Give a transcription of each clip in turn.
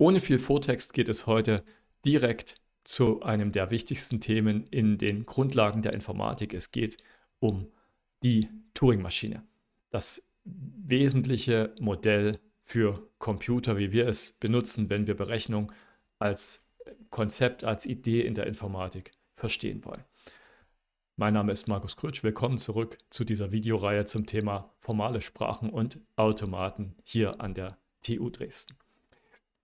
Ohne viel Vortext geht es heute direkt zu einem der wichtigsten Themen in den Grundlagen der Informatik. Es geht um die Turing-Maschine, das wesentliche Modell für Computer, wie wir es benutzen, wenn wir Berechnung als Konzept, als Idee in der Informatik verstehen wollen. Mein Name ist Markus Krötsch. Willkommen zurück zu dieser Videoreihe zum Thema formale Sprachen und Automaten hier an der TU Dresden.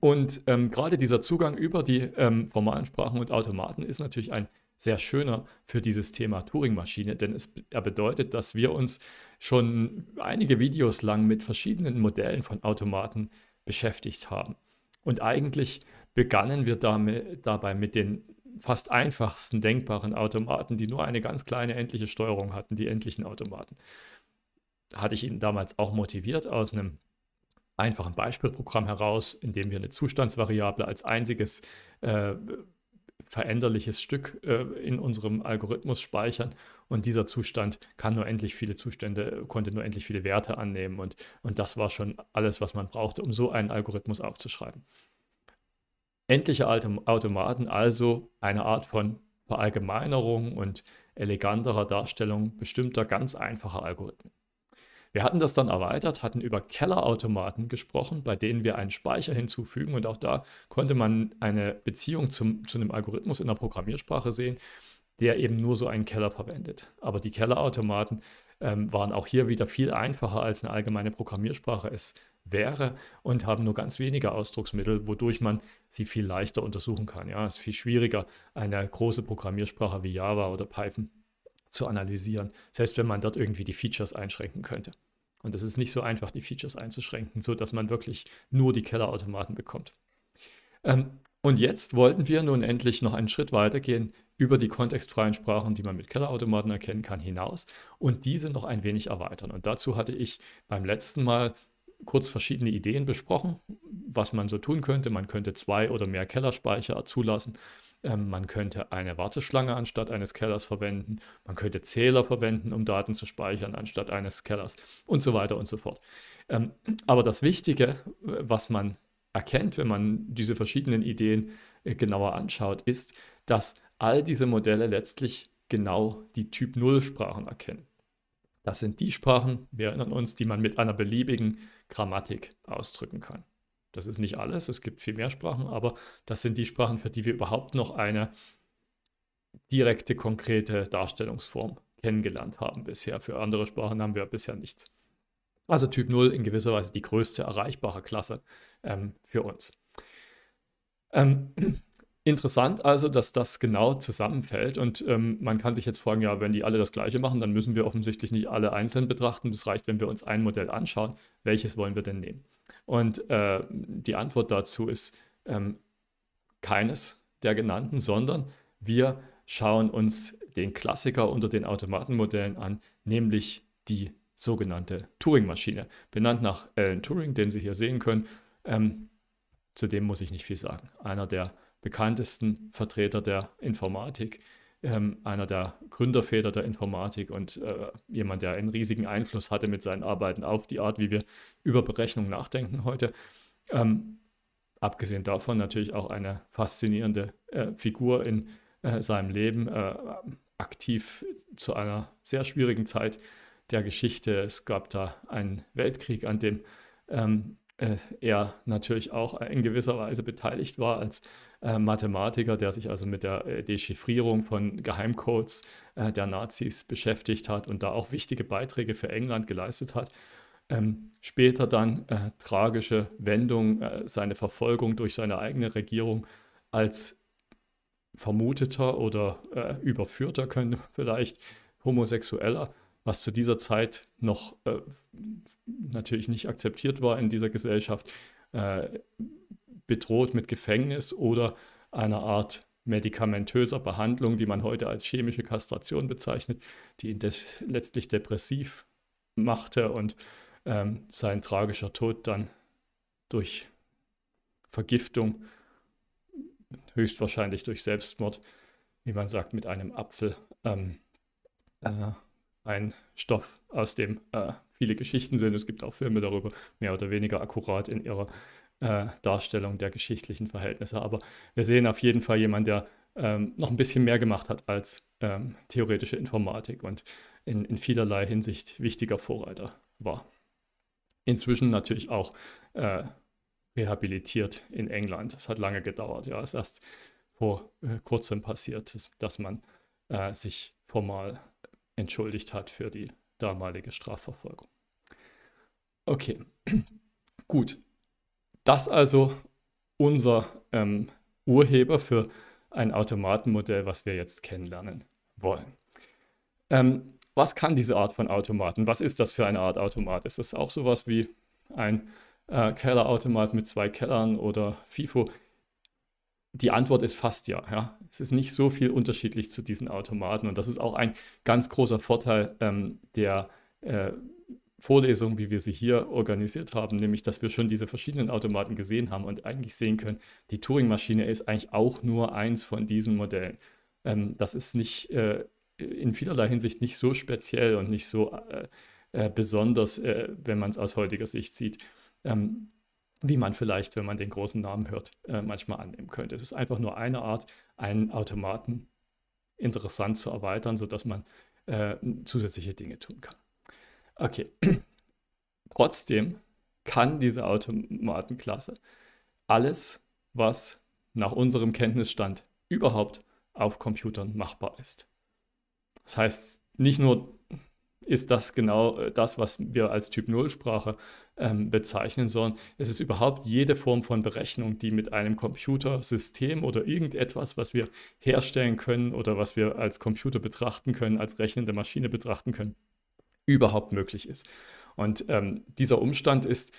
Und ähm, gerade dieser Zugang über die ähm, formalen Sprachen und Automaten ist natürlich ein sehr schöner für dieses Thema Turing-Maschine, denn es er bedeutet, dass wir uns schon einige Videos lang mit verschiedenen Modellen von Automaten beschäftigt haben. Und eigentlich begannen wir damit, dabei mit den fast einfachsten denkbaren Automaten, die nur eine ganz kleine endliche Steuerung hatten, die endlichen Automaten. Hatte ich ihn damals auch motiviert aus einem einfach ein Beispielprogramm heraus, in dem wir eine Zustandsvariable als einziges äh, veränderliches Stück äh, in unserem Algorithmus speichern und dieser Zustand kann nur endlich viele Zustände, konnte nur endlich viele Werte annehmen und, und das war schon alles, was man brauchte, um so einen Algorithmus aufzuschreiben. Endliche Automaten, also eine Art von Verallgemeinerung und eleganterer Darstellung bestimmter ganz einfacher Algorithmen. Wir hatten das dann erweitert, hatten über Kellerautomaten gesprochen, bei denen wir einen Speicher hinzufügen und auch da konnte man eine Beziehung zum, zu einem Algorithmus in der Programmiersprache sehen, der eben nur so einen Keller verwendet. Aber die Kellerautomaten ähm, waren auch hier wieder viel einfacher als eine allgemeine Programmiersprache es wäre und haben nur ganz wenige Ausdrucksmittel, wodurch man sie viel leichter untersuchen kann. Ja, es ist viel schwieriger, eine große Programmiersprache wie Java oder Python zu analysieren, selbst wenn man dort irgendwie die Features einschränken könnte. Und es ist nicht so einfach, die Features einzuschränken, sodass man wirklich nur die Kellerautomaten bekommt. Ähm, und jetzt wollten wir nun endlich noch einen Schritt weitergehen über die kontextfreien Sprachen, die man mit Kellerautomaten erkennen kann, hinaus und diese noch ein wenig erweitern. Und dazu hatte ich beim letzten Mal kurz verschiedene Ideen besprochen, was man so tun könnte. Man könnte zwei oder mehr Kellerspeicher zulassen. Ähm, man könnte eine Warteschlange anstatt eines Kellers verwenden. Man könnte Zähler verwenden, um Daten zu speichern anstatt eines Kellers und so weiter und so fort. Ähm, aber das Wichtige, äh, was man erkennt, wenn man diese verschiedenen Ideen äh, genauer anschaut, ist, dass all diese Modelle letztlich genau die Typ 0 Sprachen erkennen. Das sind die Sprachen, wir erinnern uns, die man mit einer beliebigen Grammatik ausdrücken kann. Das ist nicht alles, es gibt viel mehr Sprachen, aber das sind die Sprachen, für die wir überhaupt noch eine direkte, konkrete Darstellungsform kennengelernt haben bisher. Für andere Sprachen haben wir bisher nichts. Also Typ 0 in gewisser Weise die größte erreichbare Klasse ähm, für uns. Ähm, Interessant also, dass das genau zusammenfällt und ähm, man kann sich jetzt fragen, ja, wenn die alle das gleiche machen, dann müssen wir offensichtlich nicht alle einzeln betrachten. Das reicht, wenn wir uns ein Modell anschauen. Welches wollen wir denn nehmen? Und äh, die Antwort dazu ist ähm, keines der genannten, sondern wir schauen uns den Klassiker unter den Automatenmodellen an, nämlich die sogenannte Turing-Maschine, benannt nach Alan Turing, den Sie hier sehen können. Ähm, zu dem muss ich nicht viel sagen. Einer der bekanntesten Vertreter der Informatik, ähm, einer der Gründerväter der Informatik und äh, jemand, der einen riesigen Einfluss hatte mit seinen Arbeiten auf die Art, wie wir über Berechnung nachdenken heute. Ähm, abgesehen davon natürlich auch eine faszinierende äh, Figur in äh, seinem Leben, äh, aktiv zu einer sehr schwierigen Zeit der Geschichte. Es gab da einen Weltkrieg, an dem ähm, äh, er natürlich auch in gewisser Weise beteiligt war als äh, Mathematiker, der sich also mit der äh, Dechiffrierung von Geheimcodes äh, der Nazis beschäftigt hat und da auch wichtige Beiträge für England geleistet hat. Ähm, später dann äh, tragische Wendung, äh, seine Verfolgung durch seine eigene Regierung als vermuteter oder überführter, könnte vielleicht homosexueller was zu dieser Zeit noch äh, natürlich nicht akzeptiert war in dieser Gesellschaft, äh, bedroht mit Gefängnis oder einer Art medikamentöser Behandlung, die man heute als chemische Kastration bezeichnet, die ihn letztlich depressiv machte und ähm, sein tragischer Tod dann durch Vergiftung, höchstwahrscheinlich durch Selbstmord, wie man sagt, mit einem Apfel ähm, äh, ein Stoff, aus dem äh, viele Geschichten sind. Es gibt auch Filme darüber, mehr oder weniger akkurat in ihrer äh, Darstellung der geschichtlichen Verhältnisse. Aber wir sehen auf jeden Fall jemanden, der ähm, noch ein bisschen mehr gemacht hat als ähm, theoretische Informatik und in, in, vielerlei Hinsicht wichtiger Vorreiter war. Inzwischen natürlich auch äh, rehabilitiert in England. Das hat lange gedauert. Ja, ist erst vor äh, kurzem passiert, dass man äh, sich formal entschuldigt hat für die damalige Strafverfolgung. Okay, gut. Das also unser ähm, Urheber für ein Automatenmodell, was wir jetzt kennenlernen wollen. Ähm, was kann diese Art von Automaten? Was ist das für eine Art Automat? Ist das auch sowas wie ein äh, Kellerautomat mit zwei Kellern oder FIFO? die Antwort ist fast ja, ja. Es ist nicht so viel unterschiedlich zu diesen Automaten. Und das ist auch ein ganz großer Vorteil ähm, der äh, Vorlesung, wie wir sie hier organisiert haben, nämlich dass wir schon diese verschiedenen Automaten gesehen haben und eigentlich sehen können, die Turing-Maschine ist eigentlich auch nur eins von diesen Modellen. Ähm, das ist nicht äh, in vielerlei Hinsicht nicht so speziell und nicht so äh, äh besonders, äh, wenn man es aus heutiger Sicht sieht. Ähm, wie man vielleicht, wenn man den großen Namen hört, äh, manchmal annehmen könnte. Es ist einfach nur eine Art, einen Automaten interessant zu erweitern, sodass man äh, zusätzliche Dinge tun kann. Okay, trotzdem kann diese Automatenklasse alles, was nach unserem Kenntnisstand überhaupt auf Computern machbar ist. Das heißt, nicht nur ist das genau äh, das, was wir als Typ-0-Sprache ähm, bezeichnen sollen. Es ist überhaupt jede Form von Berechnung, die mit einem Computersystem oder irgendetwas, was wir herstellen können oder was wir als Computer betrachten können, als rechnende Maschine betrachten können, überhaupt möglich ist. Und ähm, dieser Umstand ist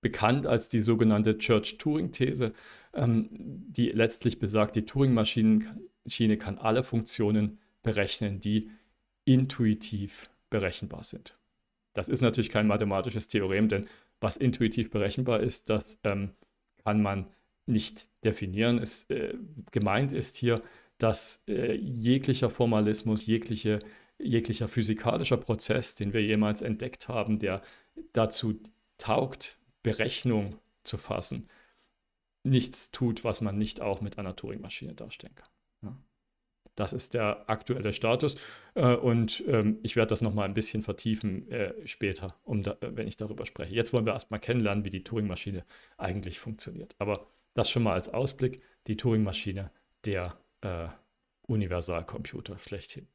bekannt als die sogenannte Church-Turing-These, ähm, die letztlich besagt, die Turing-Maschine kann alle Funktionen berechnen, die intuitiv berechenbar sind. Das ist natürlich kein mathematisches Theorem, denn was intuitiv berechenbar ist, das ähm, kann man nicht definieren. Es, äh, gemeint ist hier, dass äh, jeglicher Formalismus, jegliche, jeglicher physikalischer Prozess, den wir jemals entdeckt haben, der dazu taugt, Berechnung zu fassen, nichts tut, was man nicht auch mit einer Turing-Maschine darstellen kann. Das ist der aktuelle Status. Äh, und ähm, ich werde das nochmal ein bisschen vertiefen äh, später, um da, äh, wenn ich darüber spreche. Jetzt wollen wir erstmal kennenlernen, wie die Turing-Maschine eigentlich funktioniert. Aber das schon mal als Ausblick, die Turing-Maschine, der äh, Universalcomputer schlechthin.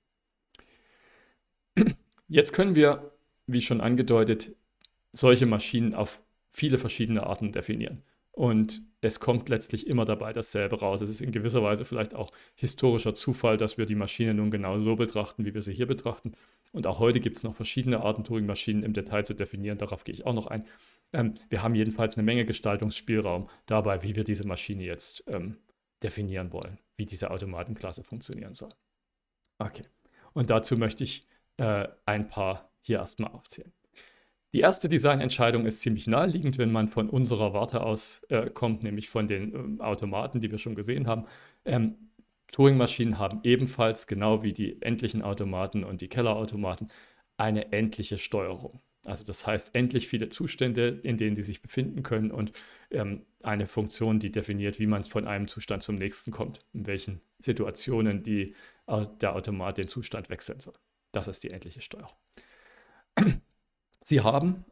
Jetzt können wir, wie schon angedeutet, solche Maschinen auf viele verschiedene Arten definieren. Und es kommt letztlich immer dabei dasselbe raus. Es ist in gewisser Weise vielleicht auch historischer Zufall, dass wir die Maschine nun genau so betrachten, wie wir sie hier betrachten. Und auch heute gibt es noch verschiedene Arten, Turing-Maschinen im Detail zu definieren. Darauf gehe ich auch noch ein. Ähm, wir haben jedenfalls eine Menge Gestaltungsspielraum dabei, wie wir diese Maschine jetzt ähm, definieren wollen, wie diese Automatenklasse funktionieren soll. Okay. Und dazu möchte ich äh, ein paar hier erstmal aufzählen. Die erste Designentscheidung ist ziemlich naheliegend, wenn man von unserer Warte aus äh, kommt, nämlich von den ähm, Automaten, die wir schon gesehen haben. Ähm, Turing-Maschinen haben ebenfalls, genau wie die endlichen Automaten und die Kellerautomaten, eine endliche Steuerung. Also das heißt, endlich viele Zustände, in denen sie sich befinden können und ähm, eine Funktion, die definiert, wie man von einem Zustand zum nächsten kommt, in welchen Situationen die, der Automat den Zustand wechseln soll. Das ist die endliche Steuerung. Sie haben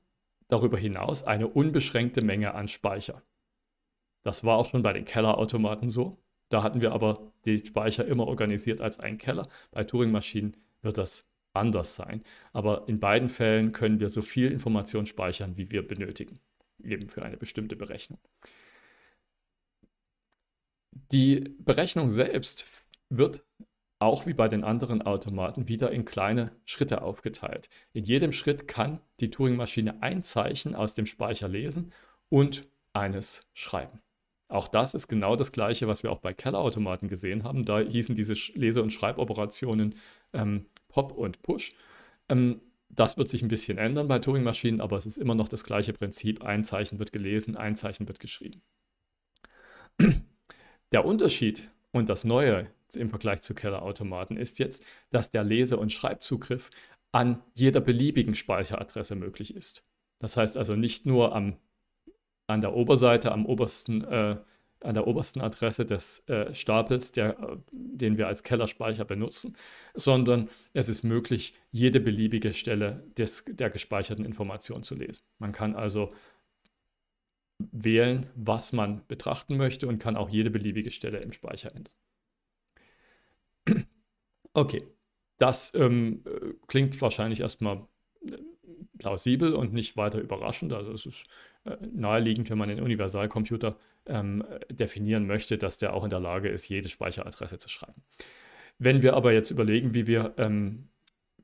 darüber hinaus eine unbeschränkte Menge an Speicher. Das war auch schon bei den Kellerautomaten so. Da hatten wir aber die Speicher immer organisiert als ein Keller. Bei Turing-Maschinen wird das anders sein. Aber in beiden Fällen können wir so viel Information speichern, wie wir benötigen, eben für eine bestimmte Berechnung. Die Berechnung selbst wird auch wie bei den anderen Automaten wieder in kleine Schritte aufgeteilt. In jedem Schritt kann die Turing-Maschine ein Zeichen aus dem Speicher lesen und eines schreiben. Auch das ist genau das gleiche, was wir auch bei Keller-Automaten gesehen haben. Da hießen diese Lese- und Schreiboperationen ähm, Pop und Push. Ähm, das wird sich ein bisschen ändern bei Turing-Maschinen, aber es ist immer noch das gleiche Prinzip. Ein Zeichen wird gelesen, ein Zeichen wird geschrieben. Der Unterschied und das Neue im Vergleich zu Kellerautomaten ist jetzt, dass der Lese- und Schreibzugriff an jeder beliebigen Speicheradresse möglich ist. Das heißt also nicht nur am, an der Oberseite, am obersten, äh, an der obersten Adresse des äh, Stapels, der, äh, den wir als Kellerspeicher benutzen, sondern es ist möglich, jede beliebige Stelle des, der gespeicherten Information zu lesen. Man kann also wählen, was man betrachten möchte und kann auch jede beliebige Stelle im Speicher ändern. Okay, das ähm, äh, klingt wahrscheinlich erstmal äh, plausibel und nicht weiter überraschend. Also es ist äh, naheliegend, wenn man den Universalcomputer ähm, definieren möchte, dass der auch in der Lage ist, jede Speicheradresse zu schreiben. Wenn wir aber jetzt überlegen, wie wir ähm,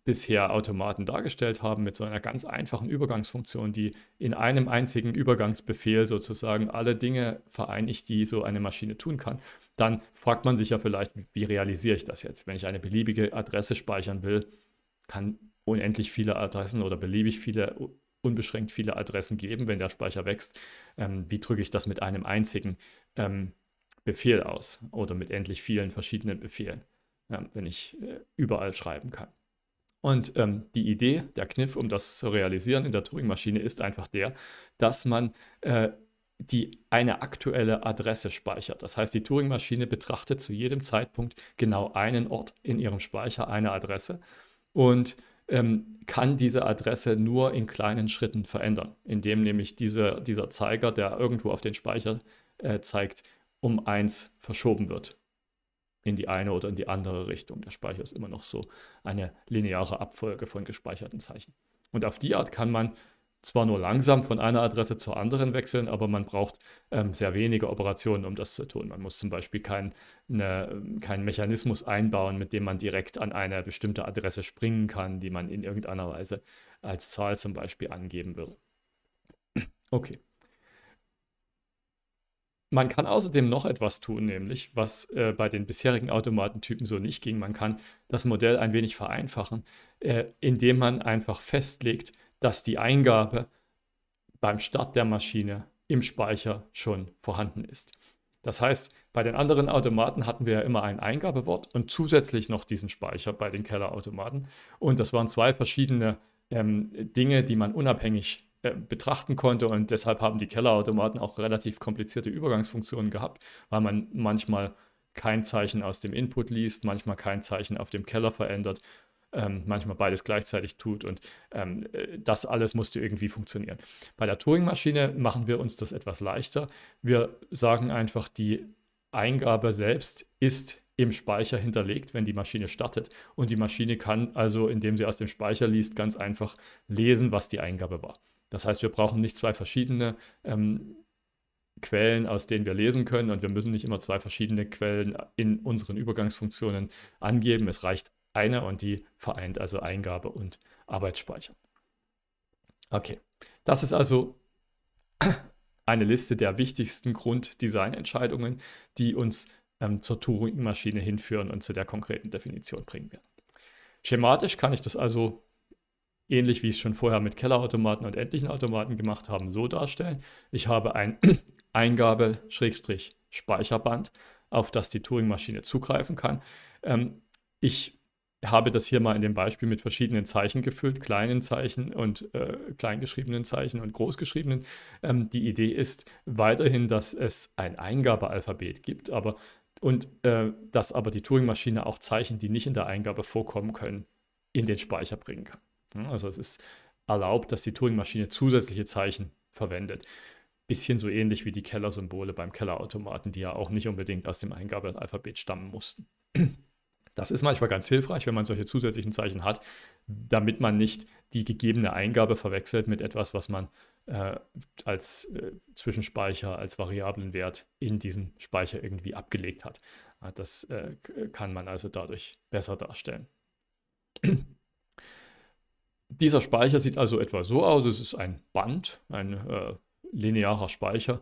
bisher Automaten dargestellt haben, mit so einer ganz einfachen Übergangsfunktion, die in einem einzigen Übergangsbefehl sozusagen alle Dinge vereinigt, die so eine Maschine tun kann, dann fragt man sich ja vielleicht, wie realisiere ich das jetzt? Wenn ich eine beliebige Adresse speichern will, kann unendlich viele Adressen oder beliebig viele, unbeschränkt viele Adressen geben, wenn der Speicher wächst. Ähm, wie drücke ich das mit einem einzigen ähm, Befehl aus oder mit endlich vielen verschiedenen Befehlen, ähm, wenn ich äh, überall schreiben kann? Und ähm, die Idee, der Kniff, um das zu realisieren in der Turing-Maschine, ist einfach der, dass man äh, die eine aktuelle Adresse speichert. Das heißt, die Turing-Maschine betrachtet zu jedem Zeitpunkt genau einen Ort in ihrem Speicher, eine Adresse und ähm, kann diese Adresse nur in kleinen Schritten verändern, indem nämlich diese, dieser Zeiger, der irgendwo auf den Speicher äh, zeigt, um 1 verschoben wird in die eine oder in die andere Richtung. Der Speicher ist immer noch so eine lineare Abfolge von gespeicherten Zeichen. Und auf die Art kann man zwar nur langsam von einer Adresse zur anderen wechseln, aber man braucht ähm, sehr wenige Operationen, um das zu tun. Man muss zum Beispiel ne, keinen kein Mechanismus einbauen, mit dem man direkt an eine bestimmte Adresse springen kann, die man in irgendeiner Weise als Zahl zum Beispiel angeben würde. Okay. Man kann außerdem noch etwas tun, nämlich was äh, bei den bisherigen Automatentypen so nicht ging. Man kann das Modell ein wenig vereinfachen, äh, indem man einfach festlegt, dass die Eingabe beim Start der Maschine im Speicher schon vorhanden ist. Das heißt, bei den anderen Automaten hatten wir ja immer ein Eingabewort und zusätzlich noch diesen Speicher bei den Kellerautomaten. Und das waren zwei verschiedene ähm, Dinge, die man unabhängig äh, betrachten konnte und deshalb haben die Kellerautomaten auch relativ komplizierte Übergangsfunktionen gehabt, weil man manchmal kein Zeichen aus dem Input liest, manchmal kein Zeichen auf dem Keller verändert, ähm, manchmal beides gleichzeitig tut und ähm, äh, das alles musste irgendwie funktionieren. Bei der Turing-Maschine machen wir uns das etwas leichter. Wir sagen einfach, die Eingabe selbst ist im Speicher hinterlegt, wenn die Maschine startet. Und die Maschine kann also, indem sie aus dem Speicher liest, ganz einfach lesen, was die Eingabe war. Das heißt, wir brauchen nicht zwei verschiedene ähm, Quellen, aus denen wir lesen können und wir müssen nicht immer zwei verschiedene Quellen in unseren Übergangsfunktionen angeben. Es reicht eine und die vereint also Eingabe und Arbeitsspeicher. Okay, das ist also eine Liste der wichtigsten Grunddesignentscheidungen, die uns ähm, zur Turing-Maschine hinführen und zu der konkreten Definition bringen werden. Schematisch kann ich das also ähnlich wie ich es schon vorher mit Kellerautomaten und endlichen Automaten gemacht haben, so darstellen. Ich habe ein Eingabe-Speicherband, auf das die Turing-Maschine zugreifen kann. Ähm, ich habe das hier mal in dem Beispiel mit verschiedenen Zeichen gefüllt, kleinen Zeichen und äh, kleingeschriebenen Zeichen und großgeschriebenen. Ähm, die Idee ist weiterhin, dass es ein Eingabealphabet gibt, aber und äh, dass aber die Turing-Maschine auch Zeichen, die nicht in der Eingabe vorkommen können, in den Speicher bringen kann. Ne? Also es ist erlaubt, dass die Turing-Maschine zusätzliche Zeichen verwendet. Bisschen so ähnlich wie die Keller-Symbole beim Kellerautomaten, die ja auch nicht unbedingt aus dem Eingabealphabet stammen mussten. Das ist manchmal ganz hilfreich, wenn man solche zusätzlichen Zeichen hat, damit man nicht die gegebene Eingabe verwechselt mit etwas, was man äh, als äh, Zwischenspeicher, als variablen Wert in diesen Speicher irgendwie abgelegt hat. Ah, das äh, kann man also dadurch besser darstellen. Dieser Speicher sieht also etwa so aus. Es ist ein Band, ein äh, linearer Speicher.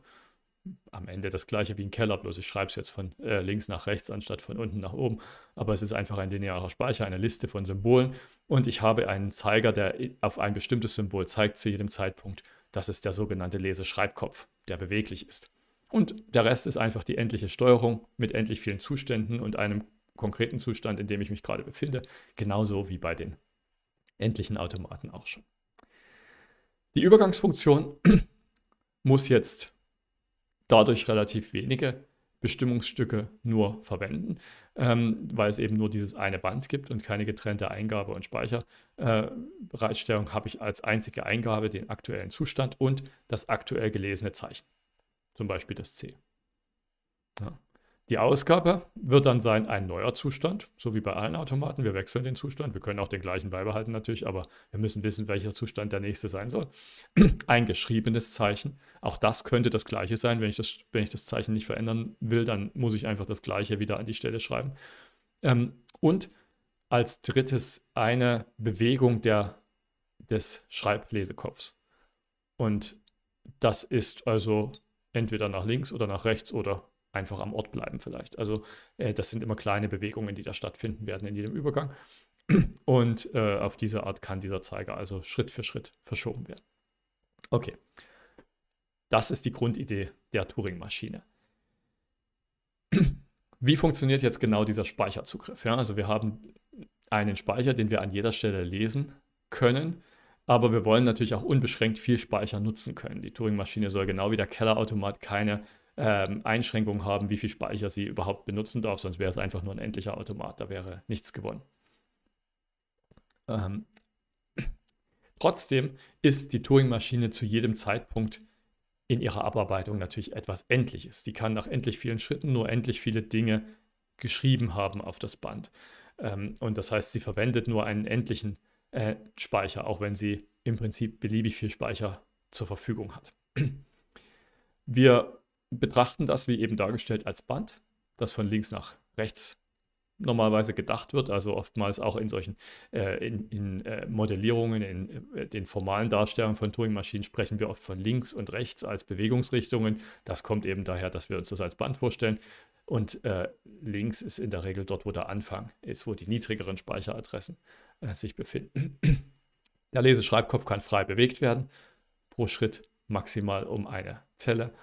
Am Ende das gleiche wie ein Keller, bloß ich schreibe es jetzt von äh, links nach rechts anstatt von unten nach oben. Aber es ist einfach ein linearer Speicher, eine Liste von Symbolen. Und ich habe einen Zeiger, der auf ein bestimmtes Symbol zeigt zu jedem Zeitpunkt. Das ist der sogenannte Leseschreibkopf, der beweglich ist. Und der Rest ist einfach die endliche Steuerung mit endlich vielen Zuständen und einem konkreten Zustand, in dem ich mich gerade befinde, genauso wie bei den endlichen Automaten auch schon. Die Übergangsfunktion muss jetzt dadurch relativ wenige Bestimmungsstücke nur verwenden, ähm, weil es eben nur dieses eine Band gibt und keine getrennte Eingabe und Speicherbereitstellung äh, habe ich als einzige Eingabe den aktuellen Zustand und das aktuell gelesene Zeichen, zum Beispiel das C. Ja. Die Ausgabe wird dann sein ein neuer Zustand, so wie bei allen Automaten. Wir wechseln den Zustand. Wir können auch den gleichen beibehalten natürlich, aber wir müssen wissen, welcher Zustand der nächste sein soll. Ein geschriebenes Zeichen. Auch das könnte das gleiche sein. Wenn ich das, wenn ich das Zeichen nicht verändern will, dann muss ich einfach das gleiche wieder an die Stelle schreiben. Ähm, und als drittes eine Bewegung der, des Schreiblesekopfs. Und das ist also entweder nach links oder nach rechts oder einfach am Ort bleiben vielleicht. Also äh, das sind immer kleine Bewegungen, die da stattfinden werden in jedem Übergang. Und äh, auf diese Art kann dieser Zeiger also Schritt für Schritt verschoben werden. Okay, das ist die Grundidee der Turing-Maschine. Wie funktioniert jetzt genau dieser Speicherzugriff? Ja, also wir haben einen Speicher, den wir an jeder Stelle lesen können, aber wir wollen natürlich auch unbeschränkt viel Speicher nutzen können. Die Turing-Maschine soll genau wie der Kellerautomat keine ähm, Einschränkungen haben, wie viel Speicher sie überhaupt benutzen darf, sonst wäre es einfach nur ein endlicher Automat, da wäre nichts gewonnen. Ähm, trotzdem ist die Turing-Maschine zu jedem Zeitpunkt in ihrer Abarbeitung natürlich etwas Endliches. Die kann nach endlich vielen Schritten nur endlich viele Dinge geschrieben haben auf das Band. Ähm, und das heißt, sie verwendet nur einen endlichen äh, Speicher, auch wenn sie im Prinzip beliebig viel Speicher zur Verfügung hat. Wir betrachten das, wie eben dargestellt, als Band, das von links nach rechts normalerweise gedacht wird, also oftmals auch in solchen äh, in, in äh, Modellierungen, in äh, den formalen Darstellungen von Turing-Maschinen sprechen wir oft von links und rechts als Bewegungsrichtungen. Das kommt eben daher, dass wir uns das als Band vorstellen. Und äh, links ist in der Regel dort, wo der Anfang ist, wo die niedrigeren Speicheradressen äh, sich befinden. Der Leseschreibkopf kann frei bewegt werden, pro Schritt maximal um eine Zelle.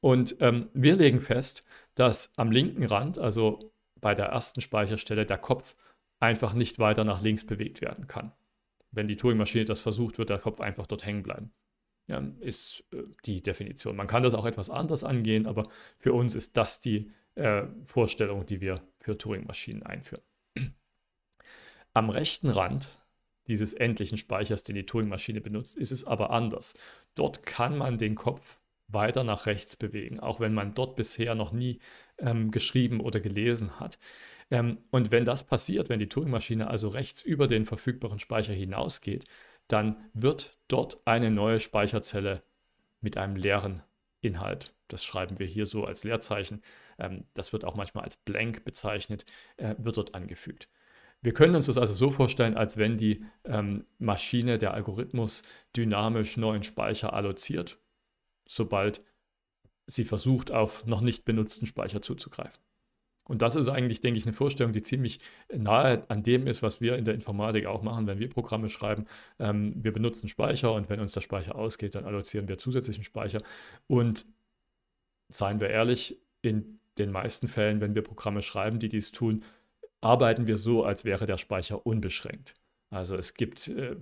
Und ähm, wir legen fest, dass am linken Rand, also bei der ersten Speicherstelle, der Kopf einfach nicht weiter nach links bewegt werden kann. Wenn die Turing-Maschine das versucht, wird der Kopf einfach dort hängen bleiben. Ja, ist äh, die Definition. Man kann das auch etwas anders angehen, aber für uns ist das die äh, Vorstellung, die wir für Turing-Maschinen einführen. Am rechten Rand dieses endlichen Speichers, den die Turing-Maschine benutzt, ist es aber anders. Dort kann man den Kopf weiter nach rechts bewegen, auch wenn man dort bisher noch nie ähm, geschrieben oder gelesen hat. Ähm, und wenn das passiert, wenn die Turing-Maschine also rechts über den verfügbaren Speicher hinausgeht, dann wird dort eine neue Speicherzelle mit einem leeren Inhalt. Das schreiben wir hier so als Leerzeichen. Ähm, das wird auch manchmal als blank bezeichnet, äh, wird dort angefügt. Wir können uns das also so vorstellen, als wenn die ähm, Maschine, der Algorithmus dynamisch neuen Speicher alloziert sobald sie versucht, auf noch nicht benutzten Speicher zuzugreifen. Und das ist eigentlich, denke ich, eine Vorstellung, die ziemlich nahe an dem ist, was wir in der Informatik auch machen, wenn wir Programme schreiben. Ähm, wir benutzen Speicher und wenn uns der Speicher ausgeht, dann allozieren wir zusätzlichen Speicher. Und seien wir ehrlich, in den meisten Fällen, wenn wir Programme schreiben, die dies tun, arbeiten wir so, als wäre der Speicher unbeschränkt. Also es gibt äh,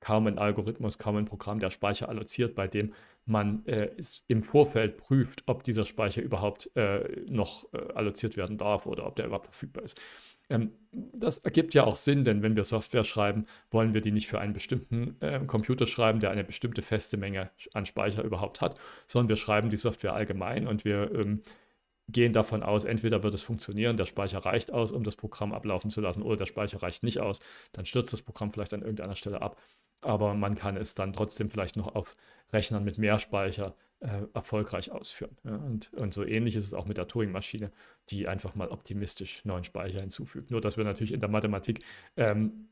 kaum einen Algorithmus, kaum ein Programm, der Speicher alloziert, bei dem man äh, im Vorfeld prüft, ob dieser Speicher überhaupt äh, noch äh, alloziert werden darf oder ob der überhaupt verfügbar ist. Ähm, das ergibt ja auch Sinn, denn wenn wir Software schreiben, wollen wir die nicht für einen bestimmten äh, Computer schreiben, der eine bestimmte feste Menge an Speicher überhaupt hat, sondern wir schreiben die Software allgemein und wir ähm, gehen davon aus, entweder wird es funktionieren, der Speicher reicht aus, um das Programm ablaufen zu lassen, oder der Speicher reicht nicht aus, dann stürzt das Programm vielleicht an irgendeiner Stelle ab, aber man kann es dann trotzdem vielleicht noch auf Rechnern mit mehr Speicher äh, erfolgreich ausführen. Ja? Und, und so ähnlich ist es auch mit der Turing-Maschine, die einfach mal optimistisch neuen Speicher hinzufügt. Nur, dass wir natürlich in der Mathematik ähm,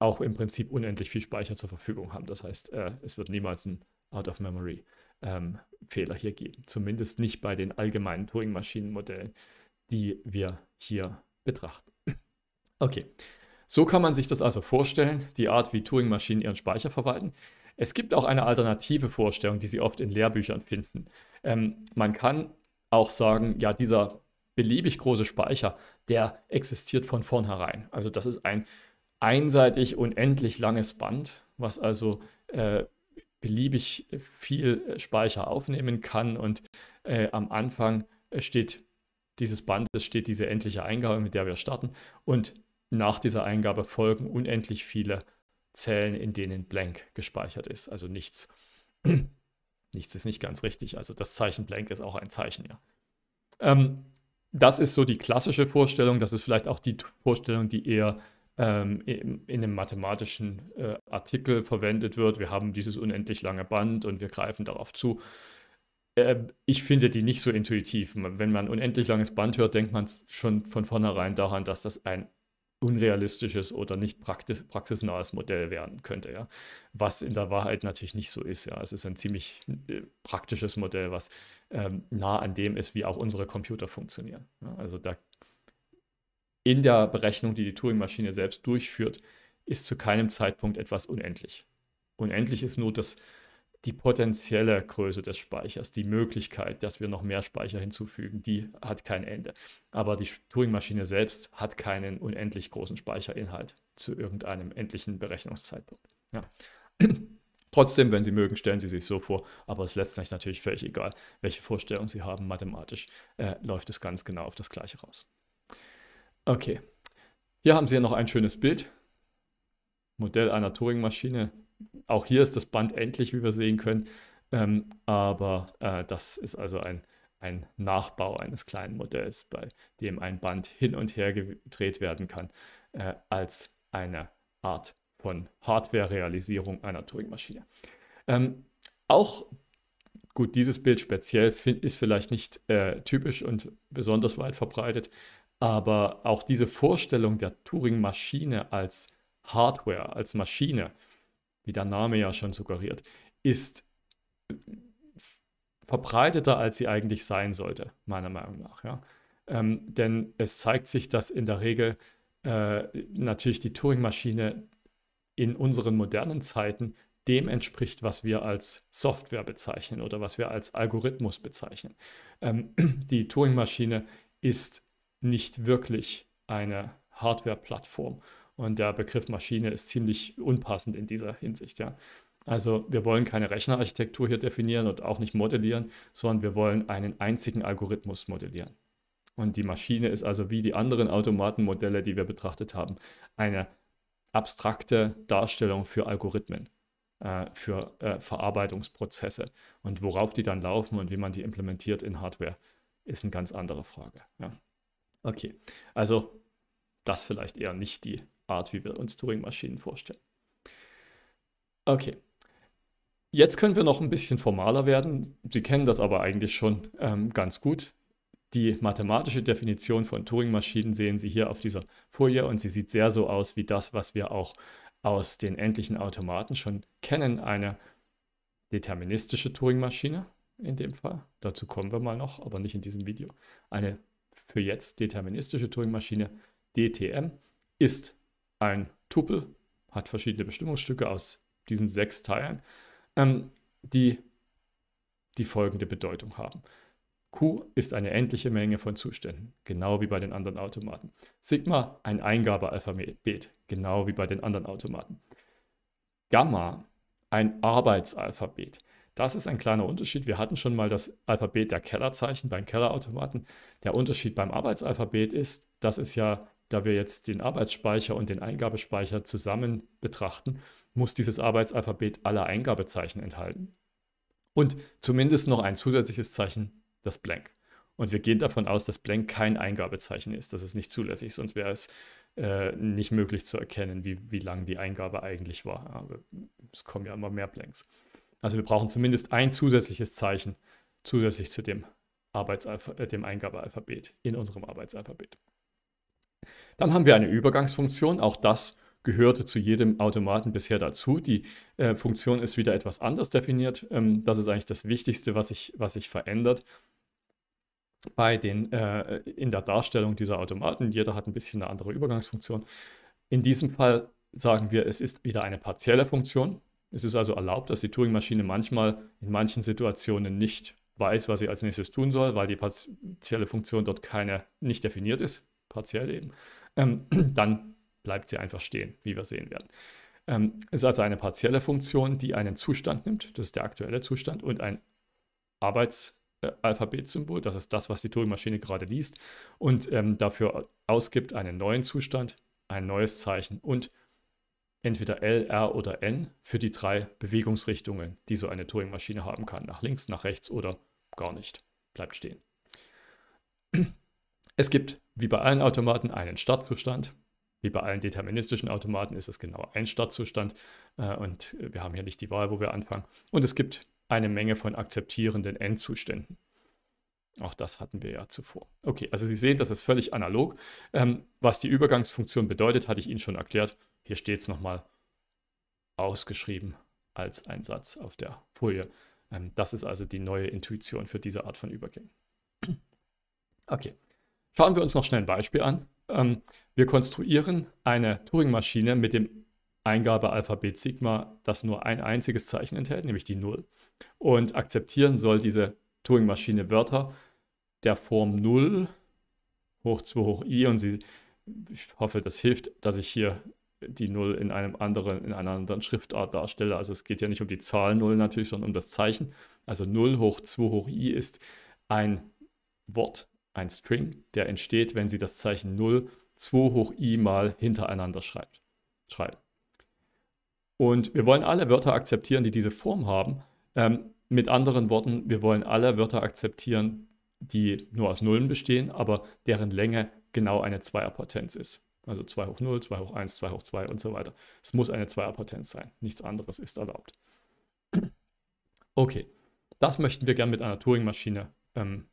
auch im Prinzip unendlich viel Speicher zur Verfügung haben. Das heißt, äh, es wird niemals ein Out-of-Memory ähm, Fehler hier geben. Zumindest nicht bei den allgemeinen Turing-Maschinenmodellen, die wir hier betrachten. Okay, so kann man sich das also vorstellen, die Art, wie Turing-Maschinen ihren Speicher verwalten. Es gibt auch eine alternative Vorstellung, die Sie oft in Lehrbüchern finden. Ähm, man kann auch sagen, ja, dieser beliebig große Speicher, der existiert von vornherein. Also das ist ein einseitig unendlich langes Band, was also äh, beliebig viel Speicher aufnehmen kann und äh, am Anfang steht dieses Bandes steht diese endliche Eingabe, mit der wir starten und nach dieser Eingabe folgen unendlich viele Zellen, in denen blank gespeichert ist, also nichts. nichts ist nicht ganz richtig, also das Zeichen blank ist auch ein Zeichen, ja. Ähm, das ist so die klassische Vorstellung, das ist vielleicht auch die Vorstellung, die eher ähm, in, in einem mathematischen äh, Artikel verwendet wird. Wir haben dieses unendlich lange Band und wir greifen darauf zu ähm, ich finde die nicht so intuitiv. Wenn man unendlich langes Band hört, denkt man schon von vornherein daran, dass das ein unrealistisches oder nicht praxisnahes Modell werden könnte, ja. Was in der Wahrheit natürlich nicht so ist, ja. Es ist ein ziemlich äh, praktisches Modell, was ähm, nah an dem ist, wie auch unsere Computer funktionieren. Ja. Also da in der Berechnung, die die Turing-Maschine selbst durchführt, ist zu keinem Zeitpunkt etwas unendlich. Unendlich ist nur das die potenzielle Größe des Speichers, die Möglichkeit, dass wir noch mehr Speicher hinzufügen, die hat kein Ende. Aber die Turing-Maschine selbst hat keinen unendlich großen Speicherinhalt zu irgendeinem endlichen Berechnungszeitpunkt. Ja. Trotzdem, wenn Sie mögen, stellen Sie sich so vor, aber es ist letztendlich natürlich völlig egal, welche Vorstellung Sie haben. Mathematisch äh, läuft es ganz genau auf das Gleiche raus. Okay, hier haben Sie noch ein schönes Bild. Modell einer Turing-Maschine, auch hier ist das Band endlich, wie wir sehen können. Ähm, aber äh, das ist also ein, ein Nachbau eines kleinen Modells, bei dem ein Band hin und her gedreht werden kann, äh, als eine Art von Hardware-Realisierung einer Turing-Maschine. Ähm, auch gut, dieses Bild speziell ist vielleicht nicht äh, typisch und besonders weit verbreitet, aber auch diese Vorstellung der Turing-Maschine als Hardware, als Maschine, wie der Name ja schon suggeriert, ist verbreiteter, als sie eigentlich sein sollte, meiner Meinung nach. Ja? Ähm, denn es zeigt sich, dass in der Regel äh, natürlich die Turing-Maschine in unseren modernen Zeiten dem entspricht, was wir als Software bezeichnen oder was wir als Algorithmus bezeichnen. Ähm, die Turing-Maschine ist nicht wirklich eine Hardware-Plattform und der Begriff Maschine ist ziemlich unpassend in dieser Hinsicht, ja. Also wir wollen keine Rechnerarchitektur hier definieren und auch nicht modellieren, sondern wir wollen einen einzigen Algorithmus modellieren. Und die Maschine ist also wie die anderen Automatenmodelle, die wir betrachtet haben, eine abstrakte Darstellung für Algorithmen, äh, für äh, Verarbeitungsprozesse. Und worauf die dann laufen und wie man die implementiert in Hardware, ist eine ganz andere Frage. Ja. Okay, also das vielleicht eher nicht die Art, wie wir uns Turing-Maschinen vorstellen. Okay. Jetzt können wir noch ein bisschen formaler werden. Sie kennen das aber eigentlich schon ähm, ganz gut. Die mathematische Definition von Turing-Maschinen sehen Sie hier auf dieser Folie und sie sieht sehr so aus wie das, was wir auch aus den endlichen Automaten schon kennen. Eine deterministische Turing-Maschine in dem Fall. Dazu kommen wir mal noch, aber nicht in diesem Video. Eine für jetzt deterministische Turing-Maschine, DTM, ist ein Tupel hat verschiedene Bestimmungsstücke aus diesen sechs Teilen, ähm, die die folgende Bedeutung haben. Q ist eine endliche Menge von Zuständen, genau wie bei den anderen Automaten. Sigma ein Eingabealphabet, genau wie bei den anderen Automaten. Gamma ein Arbeitsalphabet. Das ist ein kleiner Unterschied. Wir hatten schon mal das Alphabet der Kellerzeichen beim Kellerautomaten. Der Unterschied beim Arbeitsalphabet ist, dass es ja da wir jetzt den Arbeitsspeicher und den Eingabespeicher zusammen betrachten, muss dieses Arbeitsalphabet alle Eingabezeichen enthalten. Und zumindest noch ein zusätzliches Zeichen, das Blank. Und wir gehen davon aus, dass Blank kein Eingabezeichen ist. Das ist nicht zulässig, sonst wäre es äh, nicht möglich zu erkennen, wie, wie lang die Eingabe eigentlich war. Aber es kommen ja immer mehr Blanks. Also wir brauchen zumindest ein zusätzliches Zeichen zusätzlich zu dem, Arbeitsalpha äh, dem Eingabealphabet in unserem Arbeitsalphabet. Dann haben wir eine Übergangsfunktion. Auch das gehörte zu jedem Automaten bisher dazu. Die äh, Funktion ist wieder etwas anders definiert. Ähm, das ist eigentlich das Wichtigste, was sich was ich verändert bei den, äh, in der Darstellung dieser Automaten. Jeder hat ein bisschen eine andere Übergangsfunktion. In diesem Fall sagen wir, es ist wieder eine partielle Funktion. Es ist also erlaubt, dass die Turing-Maschine manchmal in manchen Situationen nicht weiß, was sie als nächstes tun soll, weil die partielle Funktion dort keine nicht definiert ist partiell eben, ähm, dann bleibt sie einfach stehen, wie wir sehen werden. Ähm, ist also eine partielle Funktion, die einen Zustand nimmt, das ist der aktuelle Zustand, und ein Arbeitsalphabetsymbol, äh, das ist das, was die Turing-Maschine gerade liest, und ähm, dafür ausgibt einen neuen Zustand, ein neues Zeichen und entweder L, R oder N für die drei Bewegungsrichtungen, die so eine Turing-Maschine haben kann, nach links, nach rechts oder gar nicht. Bleibt stehen. Es gibt, wie bei allen Automaten, einen Startzustand. Wie bei allen deterministischen Automaten ist es genau ein Startzustand äh, und wir haben hier nicht die Wahl, wo wir anfangen. Und es gibt eine Menge von akzeptierenden Endzuständen. Auch das hatten wir ja zuvor. Okay, also Sie sehen, das ist völlig analog. Ähm, was die Übergangsfunktion bedeutet, hatte ich Ihnen schon erklärt. Hier steht es nochmal ausgeschrieben als ein Satz auf der Folie. Ähm, das ist also die neue Intuition für diese Art von Übergängen. Okay. Schauen wir uns noch schnell ein Beispiel an. Ähm, wir konstruieren eine Turing-Maschine mit dem Eingabealphabet Sigma, das nur ein einziges Zeichen enthält, nämlich die 0. Und akzeptieren soll diese Turing-Maschine Wörter der Form 0 hoch 2 hoch i. Und sie, ich hoffe, das hilft, dass ich hier die 0 in, einem anderen, in einer anderen Schriftart darstelle. Also es geht ja nicht um die Zahl 0 natürlich, sondern um das Zeichen. Also 0 hoch 2 hoch i ist ein Wort, ein String, der entsteht, wenn Sie das Zeichen 0 2 hoch i mal hintereinander schreibt, schreiben. Und wir wollen alle Wörter akzeptieren, die diese Form haben. Ähm, mit anderen Worten, wir wollen alle Wörter akzeptieren, die nur aus Nullen bestehen, aber deren Länge genau eine Zweierpotenz ist. Also 2 hoch 0, 2 hoch 1, 2 hoch 2 und so weiter. Es muss eine Zweierpotenz sein. Nichts anderes ist erlaubt. Okay, das möchten wir gerne mit einer Turing-Maschine ähm,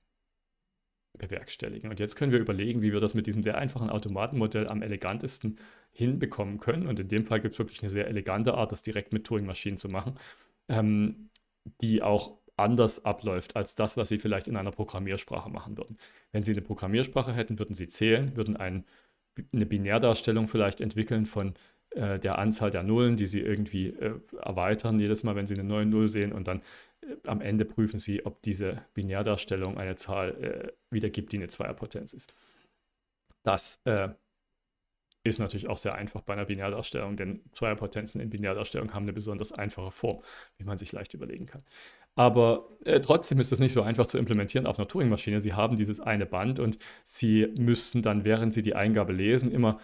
bewerkstelligen. Und jetzt können wir überlegen, wie wir das mit diesem sehr einfachen Automatenmodell am elegantesten hinbekommen können. Und in dem Fall gibt es wirklich eine sehr elegante Art, das direkt mit Turing-Maschinen zu machen, ähm, die auch anders abläuft als das, was sie vielleicht in einer Programmiersprache machen würden. Wenn sie eine Programmiersprache hätten, würden sie zählen, würden ein, eine Binärdarstellung vielleicht entwickeln von äh, der Anzahl der Nullen, die sie irgendwie äh, erweitern, jedes Mal, wenn sie eine neue Null sehen und dann äh, am Ende prüfen sie, ob diese Binärdarstellung eine Zahl äh, wiedergibt, die eine Zweierpotenz ist. Das äh, ist natürlich auch sehr einfach bei einer Binärdarstellung, denn Zweierpotenzen in Binärdarstellung haben eine besonders einfache Form, wie man sich leicht überlegen kann. Aber äh, trotzdem ist es nicht so einfach zu implementieren auf einer Turing-Maschine. Sie haben dieses eine Band und Sie müssen dann, während Sie die Eingabe lesen, immer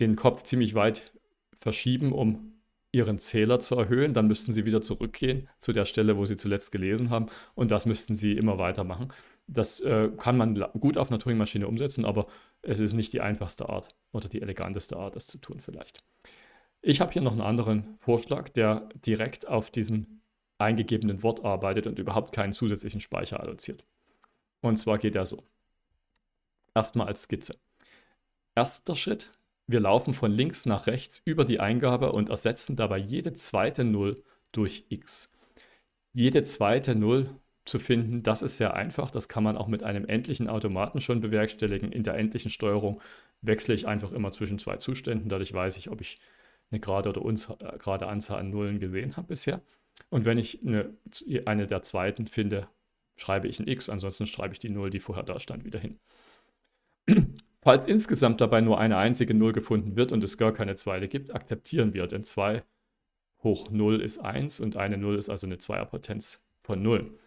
den Kopf ziemlich weit verschieben, um ihren Zähler zu erhöhen, dann müssten sie wieder zurückgehen zu der Stelle, wo sie zuletzt gelesen haben und das müssten sie immer weitermachen. Das äh, kann man gut auf einer Turing-Maschine umsetzen, aber es ist nicht die einfachste Art oder die eleganteste Art, das zu tun vielleicht. Ich habe hier noch einen anderen Vorschlag, der direkt auf diesem eingegebenen Wort arbeitet und überhaupt keinen zusätzlichen Speicher alloziert. Und zwar geht er so. Erstmal als Skizze. Erster Schritt, wir laufen von links nach rechts über die Eingabe und ersetzen dabei jede zweite Null durch x. Jede zweite Null zu finden, das ist sehr einfach. Das kann man auch mit einem endlichen Automaten schon bewerkstelligen. In der endlichen Steuerung wechsle ich einfach immer zwischen zwei Zuständen. Dadurch weiß ich, ob ich eine gerade oder ungerade äh, Anzahl an Nullen gesehen habe bisher. Und wenn ich eine, eine der zweiten finde, schreibe ich ein x, ansonsten schreibe ich die Null, die vorher da stand, wieder hin. Falls insgesamt dabei nur eine einzige 0 gefunden wird und es gar keine Zweile gibt, akzeptieren wir, denn 2 hoch 0 ist 1 und eine 0 ist also eine Zweierpotenz von 0.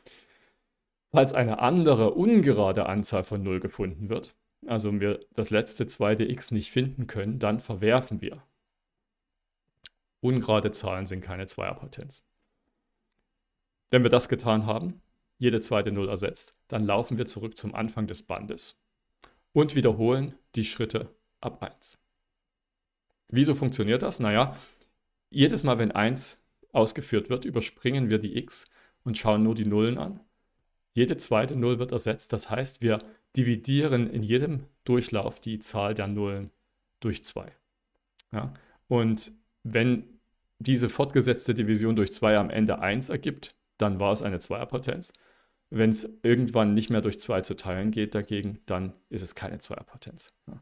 Falls eine andere ungerade Anzahl von 0 gefunden wird, also wir das letzte zweite x nicht finden können, dann verwerfen wir. Ungerade Zahlen sind keine Zweierpotenz. Wenn wir das getan haben, jede zweite 0 ersetzt, dann laufen wir zurück zum Anfang des Bandes und wiederholen die Schritte ab 1. Wieso funktioniert das? Naja, jedes Mal, wenn 1 ausgeführt wird, überspringen wir die x und schauen nur die Nullen an. Jede zweite Null wird ersetzt, das heißt, wir dividieren in jedem Durchlauf die Zahl der Nullen durch 2. Ja? Und wenn diese fortgesetzte Division durch 2 am Ende 1 ergibt, dann war es eine Zweierpotenz. Wenn es irgendwann nicht mehr durch zwei zu teilen geht dagegen, dann ist es keine Zweierpotenz. Ja.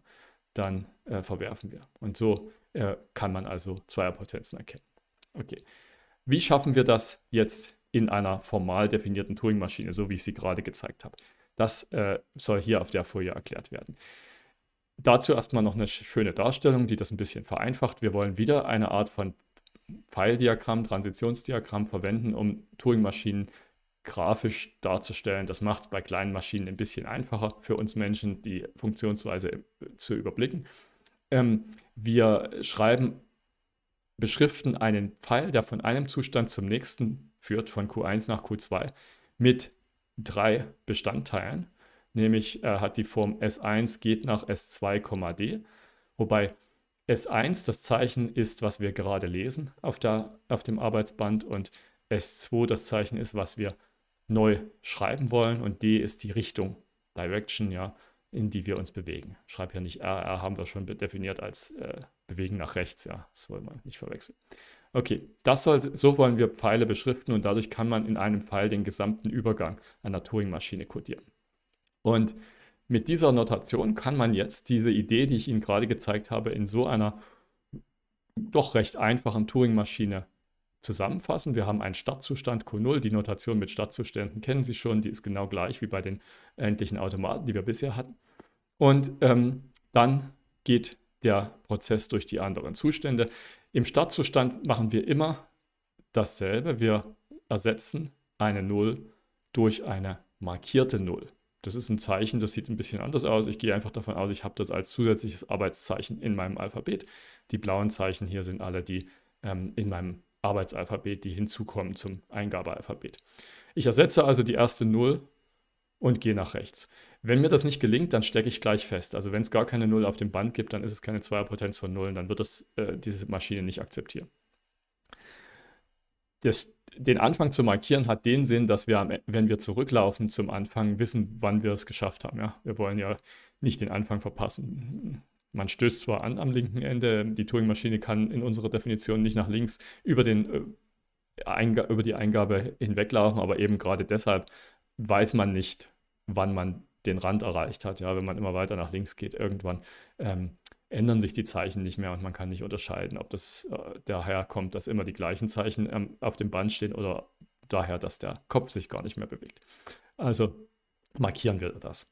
Dann äh, verwerfen wir. Und so äh, kann man also Zweierpotenzen erkennen. Okay. Wie schaffen wir das jetzt in einer formal definierten Turing-Maschine, so wie ich sie gerade gezeigt habe? Das äh, soll hier auf der Folie erklärt werden. Dazu erstmal noch eine schöne Darstellung, die das ein bisschen vereinfacht. Wir wollen wieder eine Art von Pfeildiagramm, Transitionsdiagramm verwenden, um Turing-Maschinen grafisch darzustellen. Das macht es bei kleinen Maschinen ein bisschen einfacher für uns Menschen, die Funktionsweise äh, zu überblicken. Ähm, wir schreiben, beschriften einen Pfeil, der von einem Zustand zum nächsten führt, von Q1 nach Q2, mit drei Bestandteilen. Nämlich äh, hat die Form S1 geht nach S2, D, wobei S1 das Zeichen ist, was wir gerade lesen auf, der, auf dem Arbeitsband und S2 das Zeichen ist, was wir neu schreiben wollen und D ist die Richtung, Direction, ja, in die wir uns bewegen. Schreib ja nicht RR, haben wir schon definiert als äh, Bewegen nach rechts, ja, das wollen wir nicht verwechseln. Okay, das soll, so wollen wir Pfeile beschriften und dadurch kann man in einem Pfeil den gesamten Übergang einer Turing-Maschine codieren. Und mit dieser Notation kann man jetzt diese Idee, die ich Ihnen gerade gezeigt habe, in so einer doch recht einfachen Turing-Maschine zusammenfassen. Wir haben einen Startzustand Q0. Die Notation mit Startzuständen kennen Sie schon. Die ist genau gleich wie bei den endlichen Automaten, die wir bisher hatten. Und ähm, dann geht der Prozess durch die anderen Zustände. Im Startzustand machen wir immer dasselbe. Wir ersetzen eine 0 durch eine markierte 0. Das ist ein Zeichen, das sieht ein bisschen anders aus. Ich gehe einfach davon aus, ich habe das als zusätzliches Arbeitszeichen in meinem Alphabet. Die blauen Zeichen hier sind alle, die ähm, in meinem Arbeitsalphabet, die hinzukommen zum Eingabealphabet. Ich ersetze also die erste 0 und gehe nach rechts. Wenn mir das nicht gelingt, dann stecke ich gleich fest. Also wenn es gar keine 0 auf dem Band gibt, dann ist es keine Zweierpotenz von 0 und dann wird das, äh, diese Maschine nicht akzeptieren. Das, den Anfang zu markieren hat den Sinn, dass wir, e, wenn wir zurücklaufen zum Anfang, wissen, wann wir es geschafft haben. Ja? Wir wollen ja nicht den Anfang verpassen. Man stößt zwar an am linken Ende, die Turing-Maschine kann in unserer Definition nicht nach links über, den, äh, über die Eingabe hinweglaufen, aber eben gerade deshalb weiß man nicht, wann man den Rand erreicht hat. Ja, wenn man immer weiter nach links geht, irgendwann ähm, ändern sich die Zeichen nicht mehr und man kann nicht unterscheiden, ob das äh, daher kommt, dass immer die gleichen Zeichen ähm, auf dem Band stehen oder daher, dass der Kopf sich gar nicht mehr bewegt. Also markieren wir das.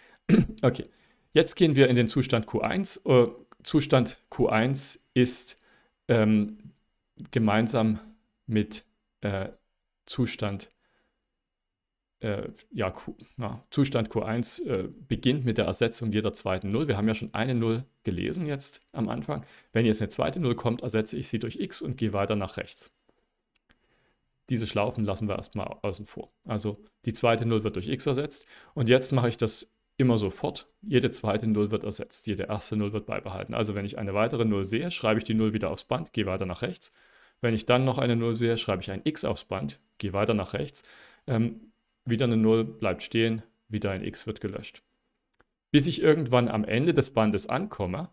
okay. Jetzt gehen wir in den Zustand Q1. Äh, Zustand Q1 ist ähm, gemeinsam mit äh, Zustand äh, ja, Q, ja, Zustand Q1 äh, beginnt mit der Ersetzung jeder zweiten Null. Wir haben ja schon eine Null gelesen jetzt am Anfang. Wenn jetzt eine zweite Null kommt, ersetze ich sie durch x und gehe weiter nach rechts. Diese Schlaufen lassen wir erstmal außen vor. Also die zweite Null wird durch x ersetzt. Und jetzt mache ich das immer sofort. Jede zweite Null wird ersetzt, jede erste Null wird beibehalten. Also wenn ich eine weitere Null sehe, schreibe ich die Null wieder aufs Band, gehe weiter nach rechts. Wenn ich dann noch eine Null sehe, schreibe ich ein x aufs Band, gehe weiter nach rechts. Ähm, wieder eine Null bleibt stehen, wieder ein x wird gelöscht. Bis ich irgendwann am Ende des Bandes ankomme,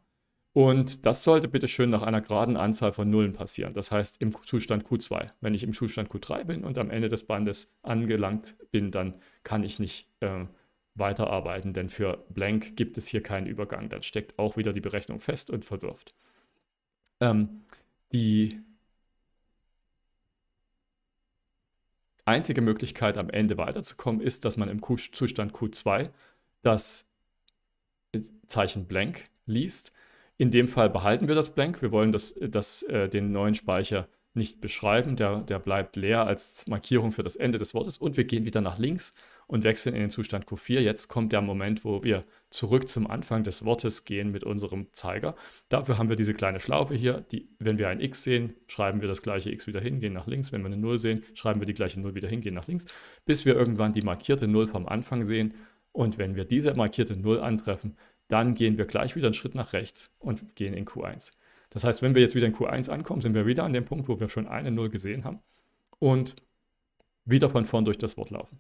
und das sollte bitte schön nach einer geraden Anzahl von Nullen passieren. Das heißt im Zustand Q2. Wenn ich im Zustand Q3 bin und am Ende des Bandes angelangt bin, dann kann ich nicht äh, weiterarbeiten, denn für blank gibt es hier keinen Übergang. Dann steckt auch wieder die Berechnung fest und verwirft. Ähm, die einzige Möglichkeit, am Ende weiterzukommen, ist, dass man im Zustand Q2 das Zeichen blank liest. In dem Fall behalten wir das blank. Wir wollen das, das, äh, den neuen Speicher nicht beschreiben. Der, der bleibt leer als Markierung für das Ende des Wortes. Und wir gehen wieder nach links und wechseln in den Zustand Q4. Jetzt kommt der Moment, wo wir zurück zum Anfang des Wortes gehen mit unserem Zeiger. Dafür haben wir diese kleine Schlaufe hier. Die, wenn wir ein X sehen, schreiben wir das gleiche X wieder hin, gehen nach links. Wenn wir eine 0 sehen, schreiben wir die gleiche 0 wieder hin, gehen nach links, bis wir irgendwann die markierte 0 vom Anfang sehen. Und wenn wir diese markierte 0 antreffen, dann gehen wir gleich wieder einen Schritt nach rechts und gehen in Q1. Das heißt, wenn wir jetzt wieder in Q1 ankommen, sind wir wieder an dem Punkt, wo wir schon eine 0 gesehen haben und wieder von vorn durch das Wort laufen.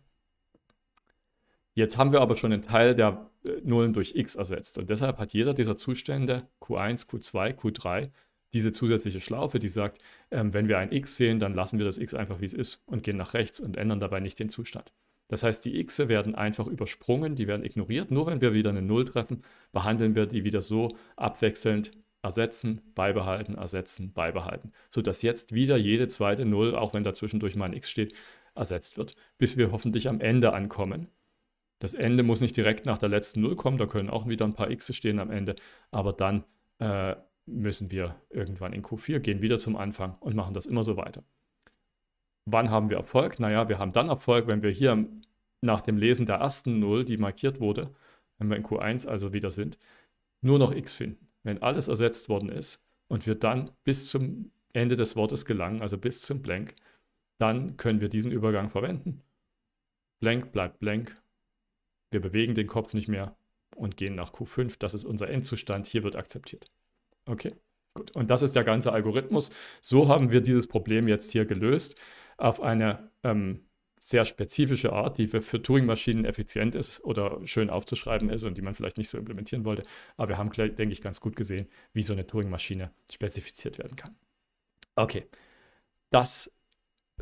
Jetzt haben wir aber schon einen Teil der äh, Nullen durch x ersetzt und deshalb hat jeder dieser Zustände q1, q2, q3 diese zusätzliche Schlaufe, die sagt, ähm, wenn wir ein x sehen, dann lassen wir das x einfach wie es ist und gehen nach rechts und ändern dabei nicht den Zustand. Das heißt, die x werden einfach übersprungen, die werden ignoriert. Nur wenn wir wieder eine Null treffen, behandeln wir die wieder so abwechselnd, ersetzen, beibehalten, ersetzen, beibehalten, sodass jetzt wieder jede zweite Null, auch wenn dazwischendurch mal ein x steht, ersetzt wird, bis wir hoffentlich am Ende ankommen das Ende muss nicht direkt nach der letzten Null kommen, da können auch wieder ein paar X stehen am Ende, aber dann äh, müssen wir irgendwann in Q4 gehen, wieder zum Anfang und machen das immer so weiter. Wann haben wir Erfolg? Naja, wir haben dann Erfolg, wenn wir hier nach dem Lesen der ersten Null, die markiert wurde, wenn wir in Q1 also wieder sind, nur noch X finden. Wenn alles ersetzt worden ist und wir dann bis zum Ende des Wortes gelangen, also bis zum Blank, dann können wir diesen Übergang verwenden. Blank bleibt blank wir bewegen den Kopf nicht mehr und gehen nach Q5. Das ist unser Endzustand. Hier wird akzeptiert. Okay, gut. Und das ist der ganze Algorithmus. So haben wir dieses Problem jetzt hier gelöst auf eine ähm, sehr spezifische Art, die für Turing-Maschinen effizient ist oder schön aufzuschreiben ist und die man vielleicht nicht so implementieren wollte. Aber wir haben, denke ich, ganz gut gesehen, wie so eine Turing-Maschine spezifiziert werden kann. Okay, das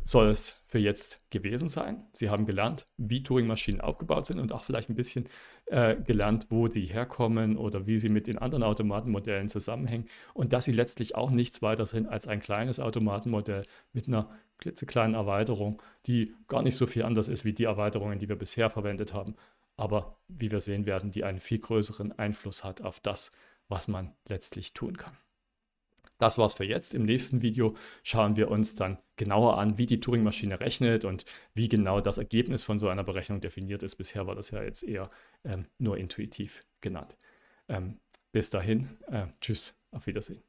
soll es für jetzt gewesen sein. Sie haben gelernt, wie Turing-Maschinen aufgebaut sind und auch vielleicht ein bisschen äh, gelernt, wo die herkommen oder wie sie mit den anderen Automatenmodellen zusammenhängen und dass sie letztlich auch nichts weiter sind als ein kleines Automatenmodell mit einer klitzekleinen Erweiterung, die gar nicht so viel anders ist wie die Erweiterungen, die wir bisher verwendet haben, aber wie wir sehen werden, die einen viel größeren Einfluss hat auf das, was man letztlich tun kann. Das war's für jetzt. Im nächsten Video schauen wir uns dann genauer an, wie die Turing-Maschine rechnet und wie genau das Ergebnis von so einer Berechnung definiert ist. Bisher war das ja jetzt eher ähm, nur intuitiv genannt. Ähm, bis dahin, äh, tschüss, auf Wiedersehen.